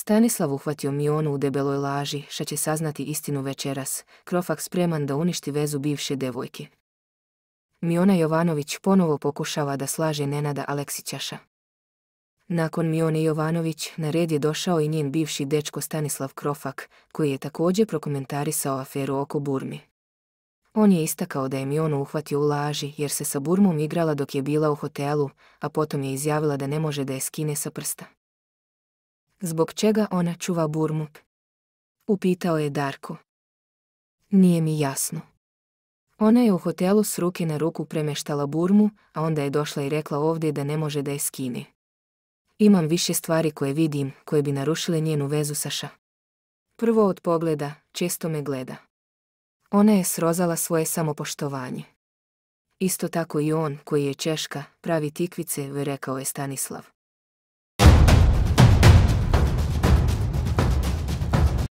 Stanislav uhvatio Mionu u debeloj laži, što će saznati istinu večeras, Krofak spreman da uništi vezu bivše devojke. Miona Jovanović ponovo pokušava da slaže Nenada Aleksićaša. Nakon Mione Jovanović na red je došao i njen bivši dečko Stanislav Krofak, koji je također prokomentarisao aferu oko Burmi. On je istakao da je Mionu uhvatio u laži jer se sa Burmom igrala dok je bila u hotelu, a potom je izjavila da ne može da je skine sa prsta zbog čega ona čuva Burmu? Upitao je Darko. Nije mi jasno. Ona je u hotelu s ruke na ruku premeštala Burmu, a onda je došla i rekla ovdje da ne može da je skine. Imam više stvari koje vidim, koje bi narušile njenu vezu Saša. Prvo od pogleda, često me gleda. Ona je srozala svoje samopoštovanje. Isto tako i on, koji je Češka, pravi tikvice, rekao je Stanislav.